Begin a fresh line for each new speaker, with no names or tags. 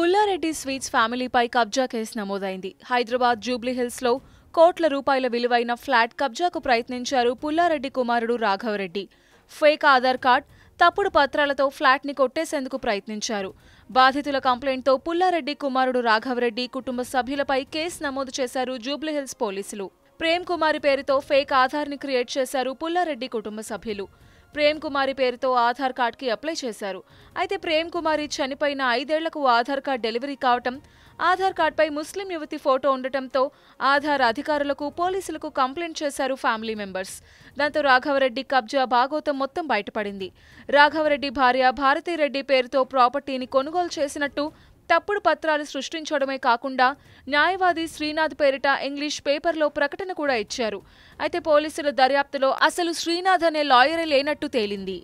Pulla Reddy sweets ఫ్యామిలీపై కబ్జా case నమోదైంది హైదరాబాద్ జూబ్లీహిల్స్లో కోట్ల రూపాయల విలువైన ఫ్లాట్ కబ్జాకు ప్రయత్నించారు పుల్లారెడ్డి కుమారుడు రాఘవరెడ్డి ఫేక్ ఆధార్ కార్డ్ తప్పుడు పత్రాలతో ఫ్లాట్ని కొట్టేసేందుకు ప్రయత్నించారు బాధితుల కంప్లైంట్తో పుల్లారెడ్డి కుమారుడు రాఘవరెడ్డి కుటుంబ సభ్యులపై కేసు నమోదు చేశారు జూబ్లీహిల్స్ పోలీసులు ప్రేమ్ కుమారి పేరుతో ఫేక్ ఆధార్ని క్రియేట్ చేశారు పుల్లారెడ్డి కుటుంబ సభ్యులు ప్రేమ్ కుమారి పేరుతో ఆధార్ కార్డ్కి అప్లై చేశారు అయితే ప్రేమ్ కుమారి చనిపోయిన ఐదేళ్లకు ఆధార్ కార్డ్ డెలివరీ కావటం ఆధార్ కార్డ్పై ముస్లిం యువతి ఫోటో ఉండటంతో ఆధార్ అధికారులకు పోలీసులకు కంప్లైంట్ చేశారు ఫ్యామిలీ మెంబర్స్ దాంతో రాఘవరెడ్డి కబ్జా భాగోతం మొత్తం బయటపడింది రాఘవరెడ్డి భార్య భారతీరెడ్డి పేరుతో ప్రాపర్టీని కొనుగోలు చేసినట్టు తప్పుడు పత్రాలు సృష్టించడమే కాకుండా న్యాయవాది శ్రీనాథ్ పేరిట ఇంగ్లీష్ పేపర్లో ప్రకటన కూడా ఇచ్చారు అయితే పోలీసుల దర్యాప్తులో అసలు శ్రీనాథ్ అనే లాయరే లేనట్టు తేలింది